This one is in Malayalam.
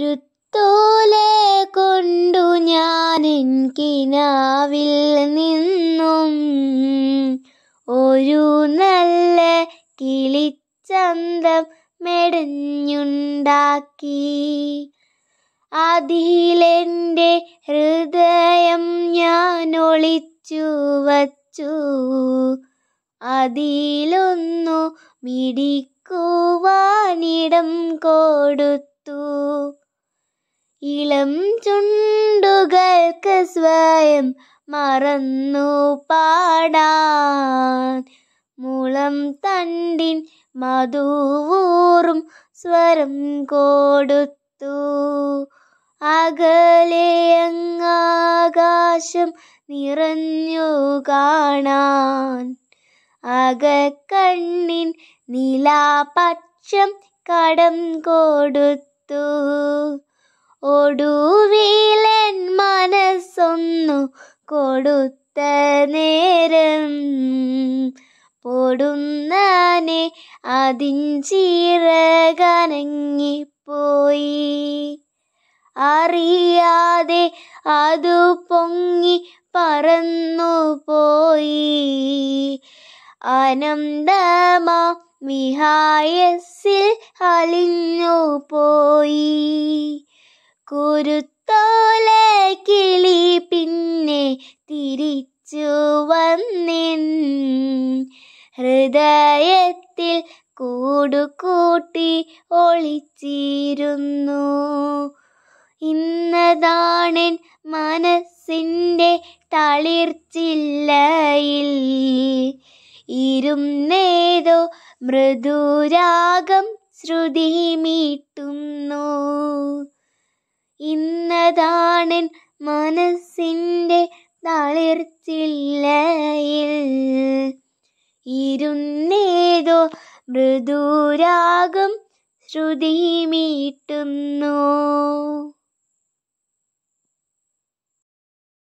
ഋത്തോലെ കൊണ്ടു ഞാൻ കിനാവിൽ നിന്നും ഒരു നല്ല കിളിച്ചന്തം മെടഞ്ഞുണ്ടാക്കി അതിലെൻ്റെ ഹൃദയം ഞാൻ ഒളിച്ചു വച്ചു അതിലൊന്നു മിടിക്കുവാനിടം കൊടുത്തു ഇളം ചുണ്ടുകൾക്ക് സ്വയം മറന്നു പാടാൻ മുളം തണ്ടിൻ മധുവൂറും സ്വരം കൊടുത്തു അകലെയങ്ങാകാശം നിറഞ്ഞു കാണാൻ അകക്കണ്ണിൻ നിലാപക്ഷം കടം കൊടുത്തു ഒടുവീലൻ മനസ്സൊന്നു കൊടുത്ത നേരം പൊടുന്നാനെ അതിൻ ചീരകനങ്ങിപ്പോയി അറിയാതെ അതു പൊങ്ങി പറന്നു പോയി അനന്തമാ വിഹായസിൽ അലിഞ്ഞു പോയി കുരുത്തോല കിളി പിന്നെ തിരിച്ചു വന്നിൻ ഹൃദയത്തിൽ കൂടുകൂട്ടി ഒളിച്ചിരുന്നു ഇന്നതാണെൻ മനസ്സിൻ്റെ തളിർച്ചില്ലയിൽ ഇരുന്നേതോ മൃദുരാഗം ശ്രുതിമീട്ട ഉള്ളതാണെൻ മനസ്സിൻ്റെ തളിർച്ചില്ലയിൽ ഇരുന്നേതോ മൃദുരാഗം ശ്രുതി മീട്ടുന്നു